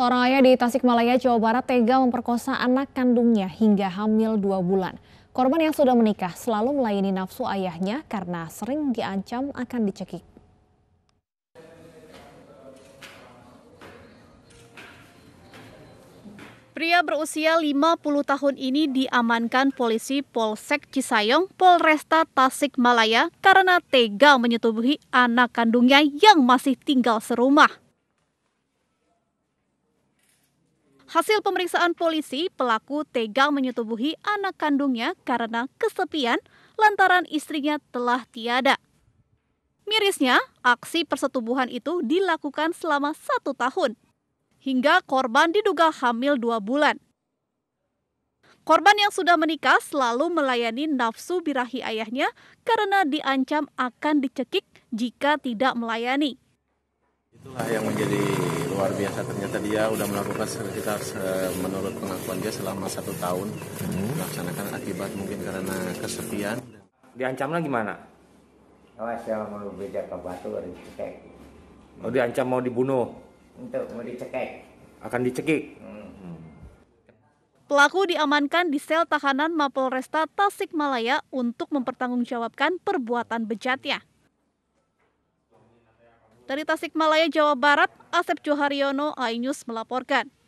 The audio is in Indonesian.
Seorang ayah di Tasikmalaya, Jawa Barat tega memperkosa anak kandungnya hingga hamil dua bulan. Korban yang sudah menikah selalu melayani nafsu ayahnya karena sering diancam akan dicekik. Pria berusia 50 tahun ini diamankan polisi Polsek Cisayong, Polresta Tasikmalaya karena tega menyetubuhi anak kandungnya yang masih tinggal serumah. Hasil pemeriksaan polisi, pelaku tega menyetubuhi anak kandungnya karena kesepian lantaran istrinya telah tiada. Mirisnya, aksi persetubuhan itu dilakukan selama satu tahun, hingga korban diduga hamil dua bulan. Korban yang sudah menikah selalu melayani nafsu birahi ayahnya karena diancam akan dicekik jika tidak melayani. Itulah yang menjadi luar biasa ternyata dia udah melakukan sekitar eh, menurut pengakuan dia selama satu tahun hmm. melaksanakan akibat mungkin karena kesepian diancamnya gimana? Oh, saya mau beda ke batu dicekik. Oh, diancam mau dibunuh? Untuk mau dicekik. Akan dicekik? Hmm. Pelaku diamankan di sel tahanan Mapolresta Tasikmalaya untuk mempertanggungjawabkan perbuatan bejatnya. Dari Tasikmalaya, Jawa Barat, Asep Joharyono, Ainus melaporkan.